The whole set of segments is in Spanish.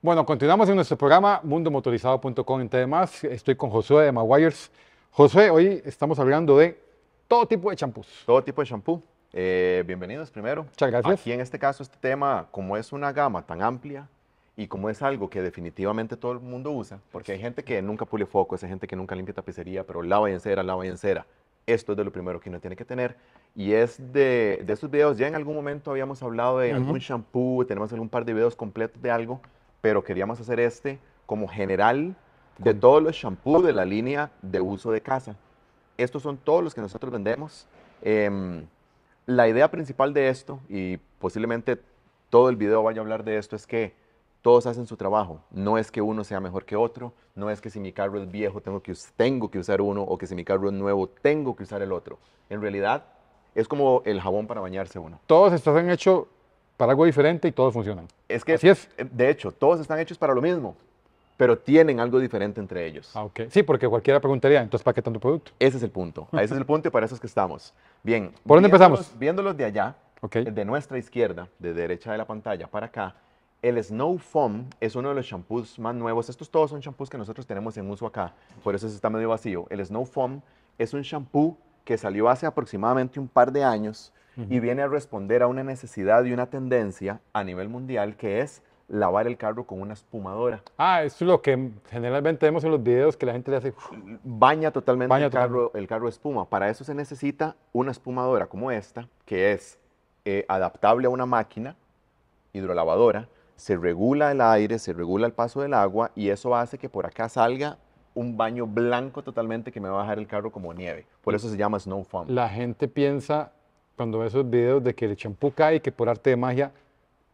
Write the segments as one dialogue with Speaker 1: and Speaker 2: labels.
Speaker 1: Bueno, continuamos en nuestro programa mundomotorizado.com. Entre demás, estoy con Josué de Maguires.
Speaker 2: Josué, hoy estamos hablando de todo tipo de champús. Todo tipo de champú. Eh, bienvenidos primero. Muchas gracias. Aquí en este caso, este tema, como es una gama tan amplia y como es algo que definitivamente todo el mundo usa, porque hay gente que nunca pule foco, hay gente que nunca limpia tapicería, pero lava y encera, lava y encera. Esto es de lo primero que uno tiene que tener. Y es de, esos videos, ya en algún momento habíamos hablado de algún champú, tenemos algún par de videos completos de algo pero queríamos hacer este como general de todos los shampoos de la línea de uso de casa. Estos son todos los que nosotros vendemos. Em, la idea principal de esto, y posiblemente todo el video vaya a hablar de esto, es que todos hacen su trabajo. No es que uno sea mejor que otro, no es que si mi carro es viejo tengo que, tengo que usar uno o que si mi carro es nuevo tengo que usar el otro. En realidad es como el jabón para bañarse uno.
Speaker 1: Todos estos han hecho para algo diferente y todos funcionan.
Speaker 2: Es que, es. Eh, de hecho, todos están hechos para lo mismo, pero tienen algo diferente entre ellos. Ah,
Speaker 1: Sí, porque cualquiera preguntaría, entonces,
Speaker 2: ¿para qué tanto producto? Ese es el punto. Ese es el punto y para eso es que estamos. Bien. ¿Por dónde empezamos? Viéndolos de allá, de nuestra izquierda, de derecha de la pantalla para acá, el Snow Foam es uno de los shampoos más nuevos. Estos todos son shampoos que nosotros tenemos en uso acá, por eso está medio vacío. El Snow Foam es un shampoo que salió hace aproximadamente un par de años y viene a responder a una necesidad y una tendencia a nivel mundial que es lavar el carro con una espumadora. Ah, eso es lo que generalmente vemos en los videos que la gente le hace. Baña totalmente el, carro, el carro espuma. Para eso se necesita una espumadora como esta, que es eh, adaptable a una máquina hidrolavadora. Se regula el aire, se regula el paso del agua y eso hace que por acá salga un baño blanco totalmente que me va a bajar el carro como nieve. Por eso se llama Snow Foam.
Speaker 1: La gente piensa cuando ve esos videos de que el champú cae y que por arte de magia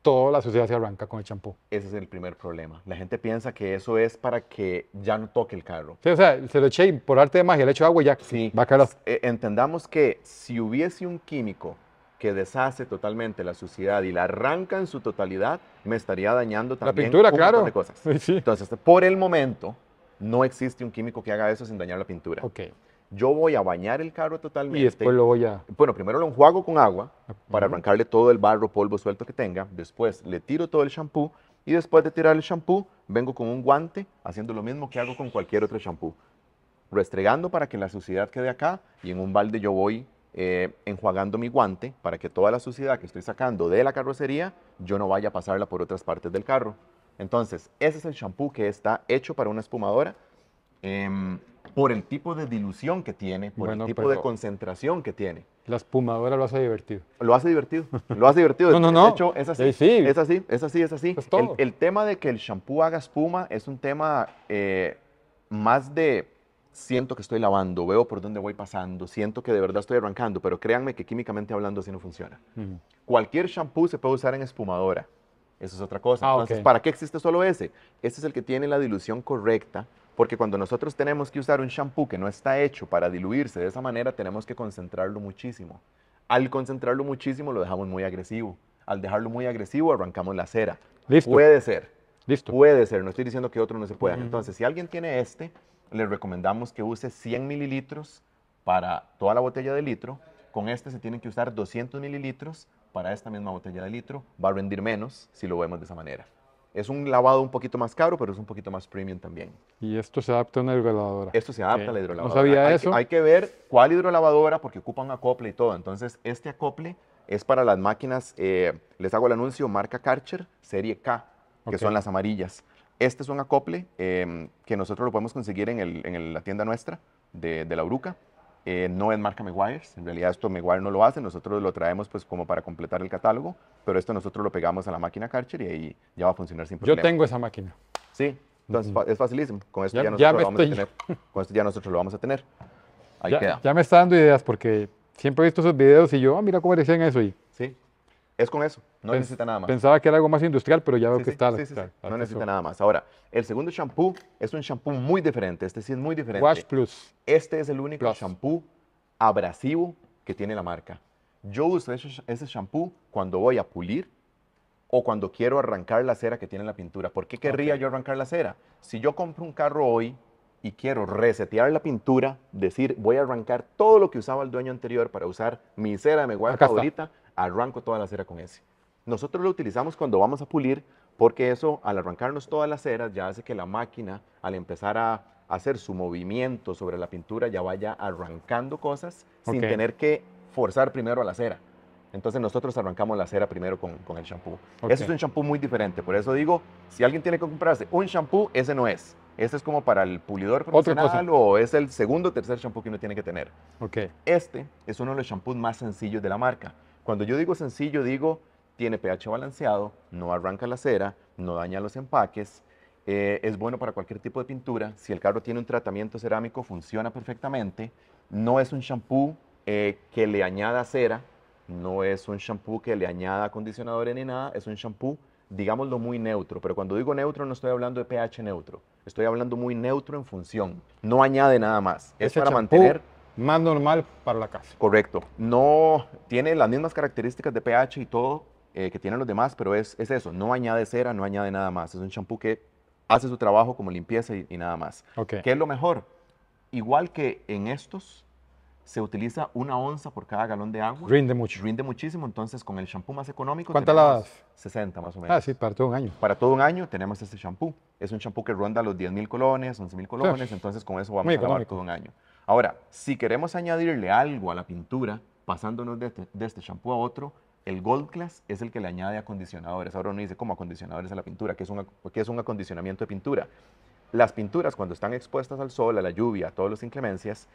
Speaker 1: toda la sociedad se arranca con el champú.
Speaker 2: Ese es el primer problema. La gente piensa que eso es para que ya no toque el carro. Sí, o sea, se lo eché y por arte de magia le echo agua y ya sí. va a caer. Eh, entendamos que si hubiese un químico que deshace totalmente la suciedad y la arranca en su totalidad, me estaría dañando también la pintura, un claro. de cosas. Entonces, por el momento, no existe un químico que haga eso sin dañar la pintura. Okay yo voy a bañar el carro totalmente. Y después lo voy a... Bueno, primero lo enjuago con agua para arrancarle todo el barro, polvo suelto que tenga. Después le tiro todo el champú y después de tirar el champú vengo con un guante haciendo lo mismo que hago con cualquier otro champú Restregando para que la suciedad quede acá y en un balde yo voy eh, enjuagando mi guante para que toda la suciedad que estoy sacando de la carrocería yo no vaya a pasarla por otras partes del carro. Entonces, ese es el champú que está hecho para una espumadora. Em, por el tipo de dilución que tiene, por el tipo de concentración que tiene. La espumadora lo hace divertido. Lo hace divertido, lo hace divertido. no, no, no. De hecho, es así, es así, es así, es así. el, tema de que el shampoo haga espuma es un tema eh, más de siento que estoy lavando, veo por dónde voy pasando, siento que de verdad estoy arrancando, pero créanme que químicamente hablando así no funciona. Cualquier shampoo se puede usar en espumadora. Eso es otra cosa. Ah, Entonces, ¿para qué existe solo ese? Ese es el que tiene la dilución correcta porque cuando nosotros tenemos que usar un shampoo que no está hecho para diluirse de esa manera, tenemos que concentrarlo muchísimo. Al concentrarlo muchísimo lo dejamos muy agresivo. Al dejarlo muy agresivo arrancamos la cera. Puede ser. Listo. Puede ser. No estoy diciendo que otros no se puedan. Entonces, si alguien tiene este, le recomendamos que use 100 mililitros para toda la botella de litro. Con este se tienen que usar 200 mililitros para esta misma botella de litro. Va a rendir menos si lo vemos de esa manera. Es un lavado un poquito más caro, pero es un poquito más premium también.
Speaker 1: ¿Y esto se adapta a una hidrolavadora? Esto se adapta a la hidrolavadora. No sabía eso. hay
Speaker 2: que ver cuál hidrolavadora, porque ocupa un acople y todo. Entonces, este acople es para las máquinas, eh, les hago el anuncio, marca Karcher, serie K, que son las amarillas. Este es un acople eh, que nosotros lo podemos conseguir en, la tienda nuestra de, de la Uruca. Eh, no es marca Meguiar's, en realidad esto Meguiar no lo hace, nosotros lo traemos pues como para completar el catálogo, pero esto nosotros lo pegamos a la máquina Karcher y ahí ya va a funcionar sin problema. Yo tengo esa máquina. Sí, entonces es facilísimo, con esto ya, nosotros lo vamos a tener. Con esto ya nosotros lo vamos a tener.
Speaker 1: me está dando ideas porque siempre he visto esos videos y yo, ah, mira cómo decían eso y...
Speaker 2: Sí, es con eso, no necesita nada más. Pensaba que era algo más industrial, pero ya veo que está. Sí, está, no necesita nada más. Ahora, el segundo shampoo es un shampoo muy diferente, este sí es muy diferente. Wash Plus. Este es el único shampoo abrasivo que tiene la marca. Yo uso ese, shampoo cuando voy a pulir o cuando quiero arrancar la cera que tiene la pintura. ¿Por qué querría yo arrancar la cera? Si yo compro un carro hoy y quiero resetear la pintura, decir, voy a arrancar todo lo que usaba el dueño anterior para usar mi cera de mi favorita, arranco toda la cera con ese. Nosotros lo utilizamos cuando vamos a pulir porque eso al arrancarnos todas las ceras ya hace que la máquina al empezar a hacer su movimiento sobre la pintura ya vaya arrancando cosas sin tener que forzar primero a la cera. Entonces nosotros arrancamos la cera primero con, el champú. Ese es un shampoo muy diferente, por eso digo, si alguien tiene que comprarse un champú ese no es. Este es como para el pulidor profesional o es el segundo o tercer champú que uno tiene que tener. Este es uno de los shampoos más sencillos de la marca. Cuando yo digo sencillo, digo tiene pH balanceado, no arranca la cera, no daña los empaques, eh, es bueno para cualquier tipo de pintura. Si el carro tiene un tratamiento cerámico, funciona perfectamente. No es un shampoo eh, que le añada cera, no es un shampoo que le añada acondicionadores ni nada, es un shampoo, digámoslo, muy neutro. Pero cuando digo neutro, no estoy hablando de pH neutro, estoy hablando muy neutro en función. No añade nada más. Es para mantener más normal para la casa. Correcto. No tiene las mismas características de pH y todo eh, que tienen los demás, pero es, es, eso. No añade cera, no añade nada más. Es un champú que hace su trabajo como limpieza y, nada más. ¿Qué es lo mejor? Igual que en estos, se utiliza una onza por cada galón de agua. Rinde mucho. Rinde muchísimo, entonces con el champú más económico. ¿Cuántas ladas? 60 más o ah, menos. Ah, sí, para todo un año. Para todo un año tenemos este champú. Es un champú que ronda los 10.000 mil colones, 11 mil colones, entonces con eso vamos a lavar todo un año. Ahora, si queremos añadirle algo a la pintura, pasándonos de este, champú este shampoo a otro, el Gold Class es el que le añade acondicionadores. Ahora uno dice, ¿cómo acondicionadores a la pintura? Que es, un, es un acondicionamiento de pintura? Las pinturas, cuando están expuestas al sol, a la lluvia, a todas las inclemencias,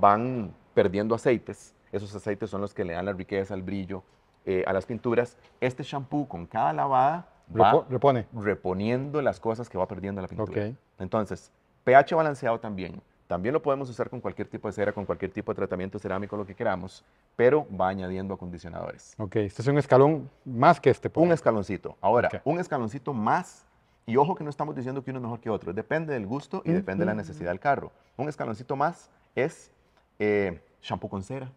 Speaker 2: van perdiendo aceites. Esos aceites son los que le dan la riqueza, el brillo eh, a las pinturas. Este shampoo, con cada lavada, va reponiendo las cosas que va perdiendo la pintura. Entonces, pH balanceado también también lo podemos usar con cualquier tipo de cera, con cualquier tipo de tratamiento cerámico, lo que queramos, pero va añadiendo acondicionadores. Ok, este es un escalón más que este. Un escaloncito. Ahora, un escaloncito más, y ojo que no estamos diciendo que uno es mejor que otro, depende del gusto y mm, depende de la mm, necesidad mm. del carro. Un escaloncito más es eh, shampoo con cera,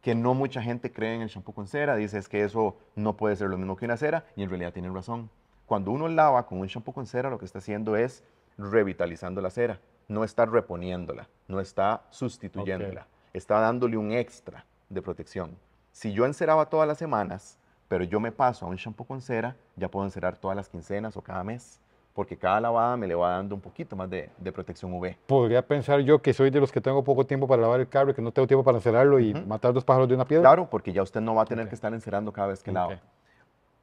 Speaker 2: que no mucha gente cree en el shampoo con cera, dice que eso no puede ser lo mismo que una cera, y en realidad tienen razón. Cuando uno lava con un shampoo con cera, lo que está haciendo es revitalizando la cera no está reponiéndola, no está sustituyéndola, está dándole un extra de protección. Si yo enceraba todas las semanas, pero yo me paso a un shampoo con cera, ya puedo encerar todas las quincenas o cada mes, porque cada lavada me le va dando un poquito más de, protección UV.
Speaker 1: Podría pensar yo que soy de los que tengo poco tiempo
Speaker 2: para lavar el carro y que no tengo tiempo para encerarlo y matar dos pájaros de una piedra. Claro, porque ya usted no va a tener que estar encerando cada vez que okay. lava.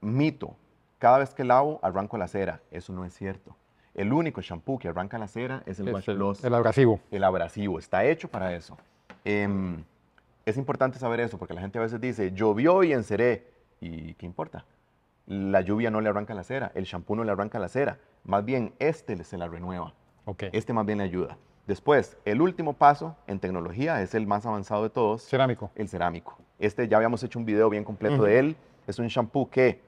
Speaker 2: Mito, cada vez que lavo arranco la cera. Eso no es cierto. El único champú que arranca la cera es el el, abrasivo. El abrasivo, está hecho para eso. Em, es importante saber eso porque la gente a veces dice, llovió y enceré. ¿Y qué importa? La lluvia no le arranca la cera, el champú no le arranca la cera. Más bien, este se la renueva. Este más bien le ayuda. Después, el último paso en tecnología es el más avanzado de todos. Cerámico. El cerámico. Este ya habíamos hecho un video bien completo de él. Es un champú que,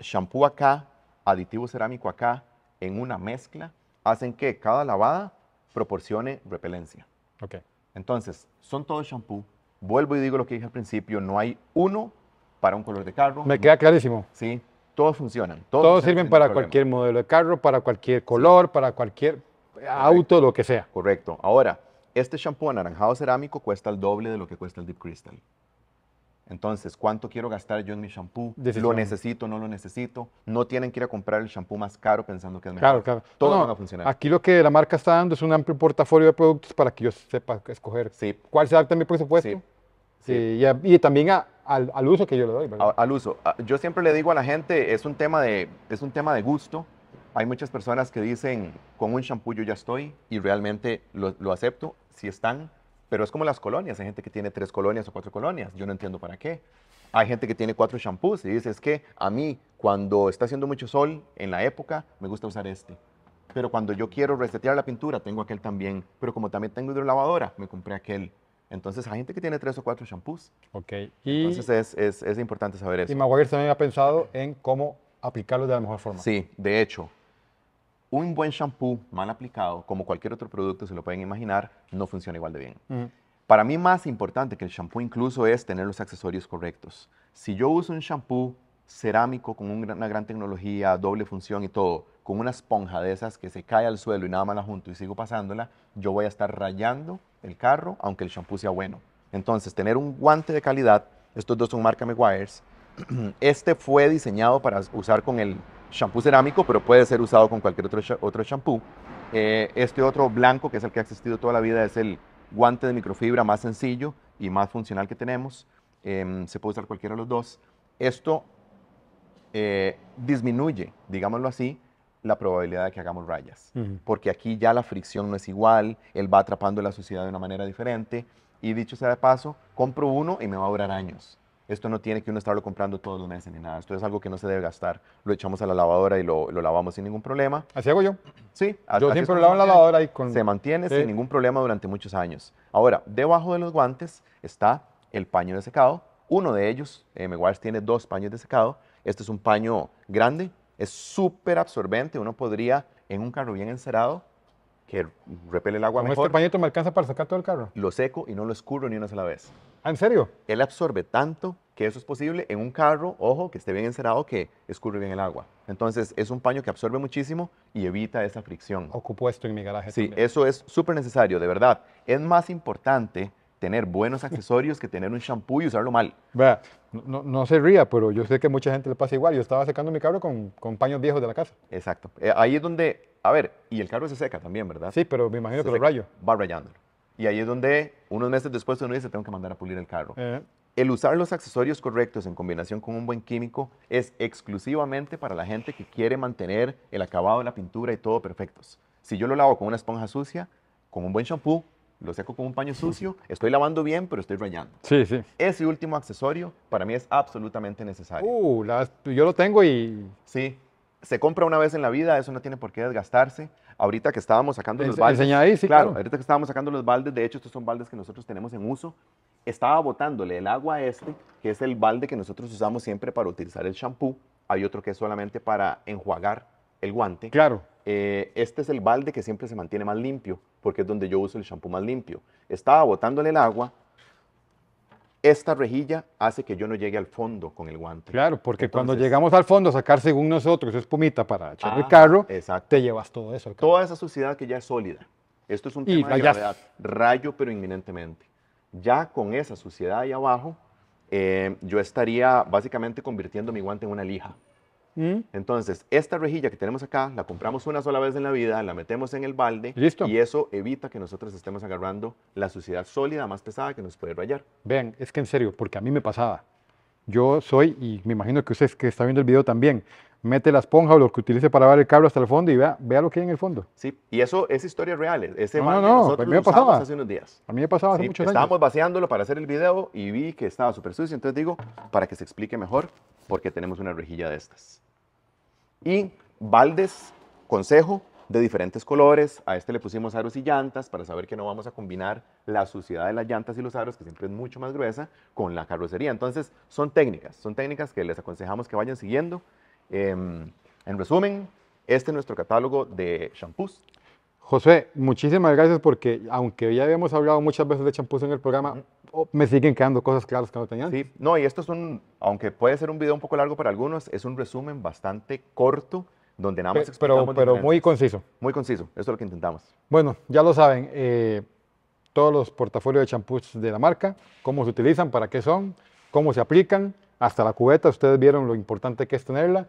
Speaker 2: champú acá, aditivo cerámico acá, en una mezcla hacen que cada lavada proporcione repelencia. Okay. Entonces, son todos shampoo. Vuelvo y digo lo que dije al principio, no hay uno para un color de carro. Me queda
Speaker 1: clarísimo. Sí,
Speaker 2: todos funcionan. Todos, sirven para cualquier
Speaker 1: modelo de carro, para cualquier color,
Speaker 2: para cualquier
Speaker 1: auto, lo que sea.
Speaker 2: Correcto. Ahora, este shampoo anaranjado cerámico cuesta el doble de lo que cuesta el Deep Crystal. Entonces, ¿cuánto quiero gastar yo en mi shampoo? ¿Lo necesito, no lo necesito? No tienen que ir a comprar el shampoo más caro pensando que es mejor. Claro, claro. Todo no, va a funcionar. Aquí
Speaker 1: lo que la marca está dando es un amplio portafolio de productos para que yo sepa escoger sí.
Speaker 2: cuál se adapta a mi presupuesto. Sí. Sí. Y, también al, uso que yo le doy. al uso. Yo siempre le digo a la gente, es un, tema de, es un tema de gusto. Hay muchas personas que dicen, con un shampoo yo ya estoy y realmente lo, lo acepto. Si están pero es como las colonias. Hay gente que tiene tres colonias o cuatro colonias. Yo no entiendo para qué. Hay gente que tiene cuatro shampoos y dice, es que a mí cuando está haciendo mucho sol en la época, me gusta usar este. Pero cuando yo quiero resetear la pintura, tengo aquel también. Pero como también tengo hidrolavadora, me compré aquel. Entonces hay gente que tiene tres o cuatro shampoos. Ok. Entonces es, importante saber eso. Y
Speaker 1: Maguire también ha pensado en cómo aplicarlo de la mejor forma.
Speaker 2: Sí, de hecho, un buen shampoo mal aplicado, como cualquier otro producto, se lo pueden imaginar, no funciona igual de bien. Para mí más importante que el shampoo incluso es tener los accesorios correctos. Si yo uso un shampoo cerámico con una gran tecnología, doble función y todo, con una esponja de esas que se cae al suelo y nada más la junto y sigo pasándola, yo voy a estar rayando el carro aunque el shampoo sea bueno. Entonces, tener un guante de calidad, estos dos son marca Meguiars, este fue diseñado para usar con el champú cerámico, pero puede ser usado con cualquier otro, otro shampoo. Eh, este otro blanco, que es el que ha existido toda la vida, es el guante de microfibra más sencillo y más funcional que tenemos. Em, se puede usar cualquiera de los dos. Esto eh, disminuye, digámoslo así, la probabilidad de que hagamos rayas, porque aquí ya la fricción no es igual, él va atrapando la suciedad de una manera diferente y dicho sea de paso, compro uno y me va a durar años. Esto no tiene que uno estarlo comprando todos los meses ni nada. Esto es algo que no se debe gastar. Lo echamos a la lavadora y lo, lavamos sin ningún problema. Así hago yo. Sí. Yo siempre lo lavo en la lavadora y con... Se mantiene sin ningún problema durante muchos años. Ahora, debajo de los guantes está el paño de secado. Uno de ellos, m eh, Meguiar's tiene dos paños de secado. Este es un paño grande, es súper absorbente. Uno podría, en un carro bien encerado, que repele el agua este mejor. este pañito
Speaker 1: me alcanza para sacar todo el carro?
Speaker 2: Lo seco y no lo escurro ni una sola vez. ¿Ah, en serio? Él absorbe tanto que eso es posible en un carro, ojo, que esté bien encerado, que escurre bien el agua. Entonces, es un paño que absorbe muchísimo y evita esa fricción. Ocupo esto en mi garaje. Sí, eso es súper necesario, de verdad. Es más importante tener buenos accesorios que tener un shampoo y usarlo mal.
Speaker 1: Vea, no, no, se ría, pero yo sé que a mucha gente le pasa igual. Yo estaba secando mi carro con, con paños viejos de la casa.
Speaker 2: Exacto. Eh, ahí es donde, a ver, y el carro se seca también, ¿verdad? Sí, pero me imagino que lo rayo. Va rayándolo. Y ahí es donde unos meses después de uno dice, tengo que mandar a pulir el carro. Eh. El usar los accesorios correctos en combinación con un buen químico es exclusivamente para la gente que quiere mantener el acabado de la pintura y todo perfectos. Si yo lo lavo con una esponja sucia, con un buen shampoo, lo seco con un paño sucio, estoy lavando bien, pero estoy rayando. Sí, sí. Ese último accesorio para mí es absolutamente necesario. Uh, yo lo tengo y... Sí, se compra una vez en la vida, eso no tiene por qué desgastarse ahorita que estábamos sacando los baldes. claro, que estábamos sacando los baldes, de hecho, estos son baldes que nosotros tenemos en uso. Estaba botándole el agua a este, que es el balde que nosotros usamos siempre para utilizar el champú, Hay otro que es solamente para enjuagar el guante. Claro. Eh, este es el balde que siempre se mantiene más limpio, porque es donde yo uso el champú más limpio. Estaba botándole el agua, esta rejilla hace que yo no llegue al fondo con el guante.
Speaker 1: Claro, porque cuando llegamos al fondo a sacar según nosotros espumita para echar el ah, carro, te llevas todo
Speaker 2: eso. Toda esa suciedad que ya es sólida. Esto es un tema de gravedad. Rayo, pero inminentemente. Ya con esa suciedad ahí abajo, eh, yo estaría básicamente convirtiendo mi guante en una lija. ¿Mm? Entonces, esta rejilla que tenemos acá, la compramos una sola vez en la vida, la metemos en el balde y eso evita que nosotros estemos agarrando la suciedad sólida más pesada que nos puede rayar.
Speaker 1: Vean, es que en serio, porque a mí me pasaba. Yo soy, y me imagino que ustedes que está viendo el video también, mete la esponja o lo que utilice para ver el cable hasta el fondo y vea, vea lo que hay en el fondo.
Speaker 2: Sí, y eso es historia real. E-, ese no, no, a mí me pasaba. hace unos días.
Speaker 1: A mí me pasaba hace sí, muchos estábamos
Speaker 2: Estábamos vaciándolo para hacer el video y vi que estaba súper sucio, entonces digo, para que se explique mejor, porque tenemos una rejilla de estas. Y Valdes, consejo, de diferentes colores. A este le pusimos aros y llantas para saber que no vamos a combinar la suciedad de las llantas y los aros, que siempre es mucho más gruesa, con la carrocería. Entonces, son técnicas, son técnicas que les aconsejamos que vayan siguiendo. Em, en resumen, este es nuestro catálogo de shampoos.
Speaker 1: José, muchísimas gracias porque aunque ya habíamos hablado muchas veces de champús en el programa, me siguen quedando cosas claras que
Speaker 2: no tenían. Sí, no, y esto es un, aunque puede ser un video un poco largo para algunos, es un resumen bastante corto donde nada más... Pero, pero, muy conciso. Muy conciso, eso es lo que intentamos.
Speaker 1: Bueno, ya lo saben, eh, todos los portafolios de champús de la marca, cómo se utilizan, para qué son, cómo se aplican, hasta la cubeta, ustedes vieron lo importante que es tenerla.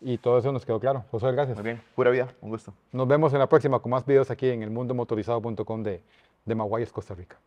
Speaker 1: Y todo eso nos quedó claro. José, gracias. Muy bien, pura vida, un gusto. Nos vemos en la próxima con más videos aquí en elmundomotorizado.com de, de Maguayes, Costa Rica.